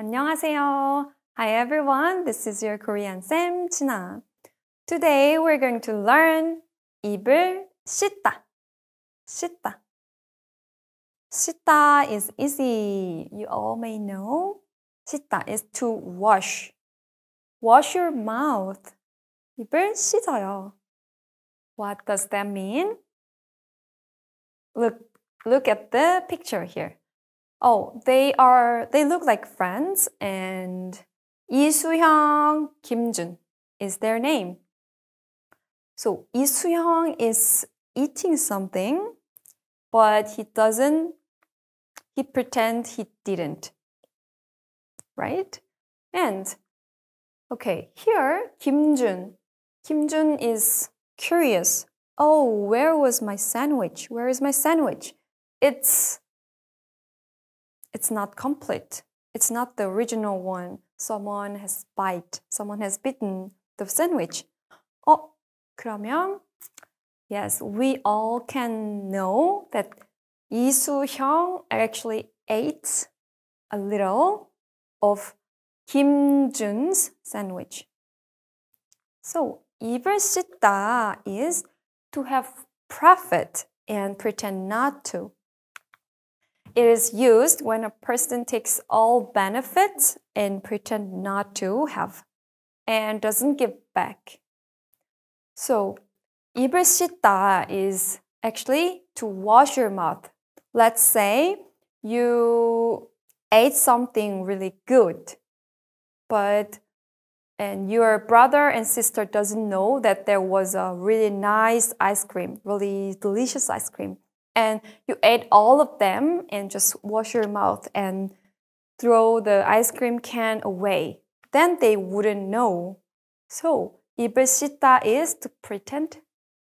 안녕하세요. Hi everyone, this is your Korean Sam, China. Today we're going to learn 입을 씻다. 씻다. 씻다 is easy. You all may know. 씻다 is to wash. Wash your mouth. 입을 씻어요. What does that mean? Look, look at the picture here. Oh, they are they look like friends and Kim Jun is their name. So 이수형 is eating something, but he doesn't he pretend he didn't. Right? And okay, here Kim Jun, Kim Jun is curious. Oh, where was my sandwich? Where is my sandwich? It's it's not complete. It's not the original one. Someone has bite. Someone has bitten the sandwich. Oh, 그러면 yes, we all can know that Isu Hyung actually ate a little of Kim Jun's sandwich. So, 입을 씻다 is to have profit and pretend not to. It is used when a person takes all benefits and pretend not to have and doesn't give back. So, 입을 씻다 is actually to wash your mouth. Let's say you ate something really good, but and your brother and sister doesn't know that there was a really nice ice cream, really delicious ice cream and you ate all of them and just wash your mouth and throw the ice cream can away. Then they wouldn't know. So, ibeshita is to pretend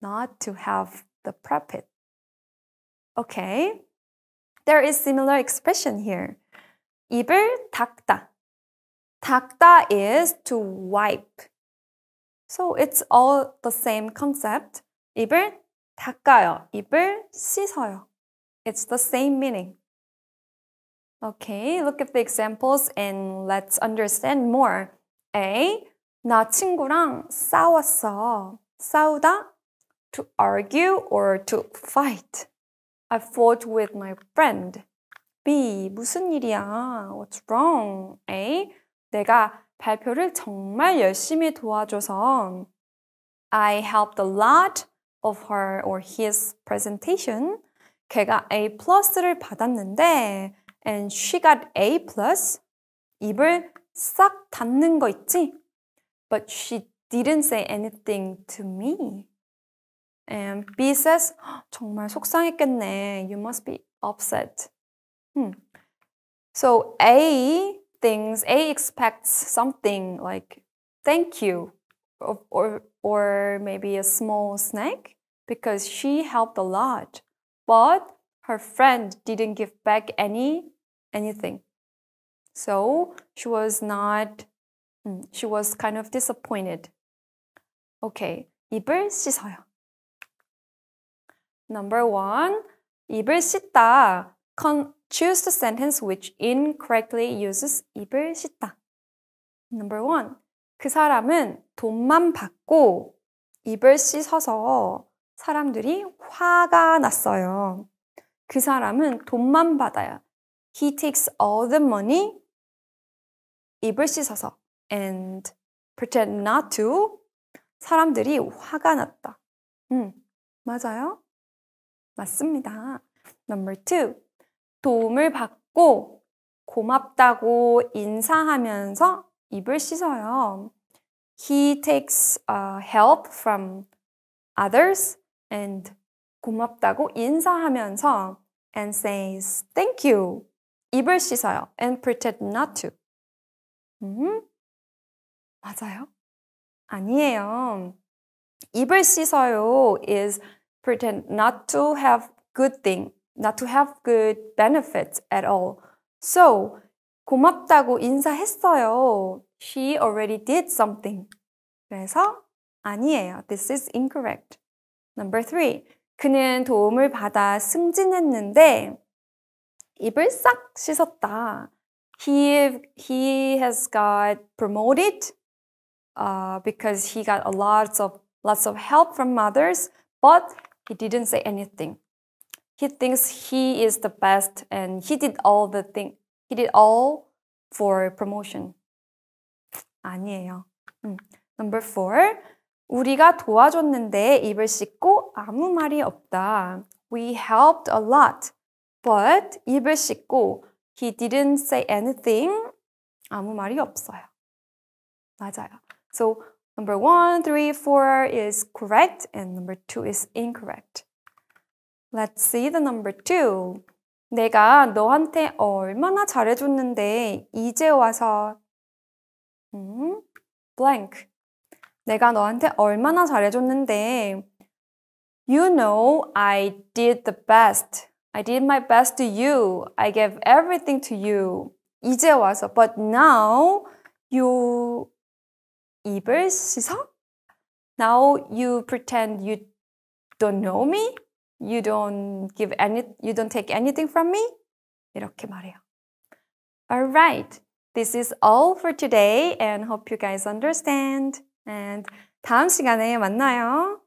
not to have the prepit. Okay. There is similar expression here. 입을 닦다. 닦다 is to wipe. So it's all the same concept. 입을 닦아요. 입을 씻어요. It's the same meaning. Okay, look at the examples and let's understand more. A. 나 친구랑 싸웠어. 싸우다 to argue or to fight. I fought with my friend. B. 무슨 일이야? What's wrong? A. 내가 발표를 정말 열심히 도와줘서 I helped a lot of her or his presentation. 걔가 A plus를 받았는데 and she got A plus. 입을 싹 닫는 거 있지? But she didn't say anything to me. And B says, 정말 속상했겠네. You must be upset. Hmm. So A thinks, A expects something like thank you or, or, or maybe a small snack because she helped a lot, but her friend didn't give back any anything. So she was not mm, she was kind of disappointed. Okay, 입을 씻어요. Number one, 입을 씻다. Con choose the sentence which incorrectly uses 입을 씻다. Number one, 그 사람은 돈만 받고 입을 씻어서 사람들이 화가 났어요. 그 사람은 돈만 받아요. He takes all the money. 입을 씻어서 and pretend not to. 사람들이 화가 났다. 음, 맞아요. 맞습니다. Number two. 도움을 받고 고맙다고 인사하면서 입을 씻어요. He takes uh, help from others. and 고맙다고 인사하면서 and says thank you 입을 씻어요 and pretend not to 음 맞아요 아니에요 입을 씻어요 is pretend not to have good thing not to have good benefits at all so 고맙다고 인사했어요 she already did something 그래서 아니에요 this is incorrect Number three. 그는 도움을 받아 승진했는데 입을 싹 씻었다. He, he has got promoted uh, because he got a lots of, lots of help from others, but he didn't say anything. He thinks he is the best and he did all the thing. He did all for promotion. 아니에요. 음. Number four. 우리가 도와줬는데 입을 씻고 아무 말이 없다. We helped a lot, but 입을 씻고 he didn't say anything. 아무 말이 없어요. 맞아요. So number one, three, four is correct, and number two is incorrect. Let's see the number two. 내가 너한테 얼마나 잘해줬는데 이제 와서 음, blank 내가 너한테 얼마나 잘해줬는데. You know I did the best. I did my best to you. I gave everything to you. 이제 와서 but now you 입을 씻어? Now you pretend you don't know me. You don't give any you don't take anything from me. 이렇게 말해요. All right. This is all for today and hope you guys understand. And 네, 다음 시간에 만나요.